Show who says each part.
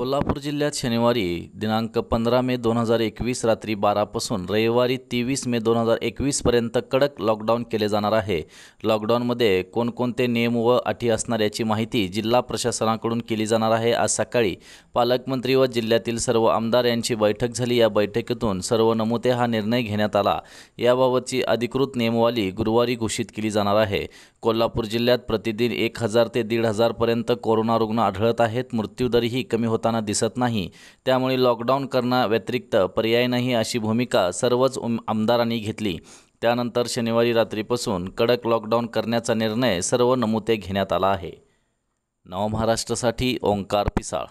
Speaker 1: कोल्हापूर जिल्ह्यात शनिवारी दिनांक पंधरा मे दोन हजार एकवीस रात्री बारापासून रविवारी तेवीस मे दोन हजार एकवीसपर्यंत कडक लॉकडाऊन केले जाणार आहे लॉकडाऊनमध्ये कोणकोणते नियम व अटी असणार याची माहिती जिल्हा प्रशासनाकडून केली जाणार आहे आज सकाळी पालकमंत्री व जिल्ह्यातील सर्व आमदार यांची बैठक झाली या बैठकीतून सर्व नमुते हा निर्णय घेण्यात आला याबाबतची अधिकृत नियमवाली गुरुवारी घोषित केली जाणार आहे कोल्हापूर जिल्ह्यात प्रतिदिन एक हजार ते दीड हजारपर्यंत कोरोना रुग्ण आढळत आहेत मृत्यूदरही कमी होता असताना दिसत नाही त्यामुळे लॉकडाऊन व्यतिरिक्त पर्याय नाही अशी भूमिका सर्वच आमदारांनी घेतली त्यानंतर शनिवारी रात्रीपासून कडक लॉकडाऊन करण्याचा निर्णय सर्व नमुते घेण्यात आला आहे नवमहाराष्ट्रासाठी ओंकार पिसाळ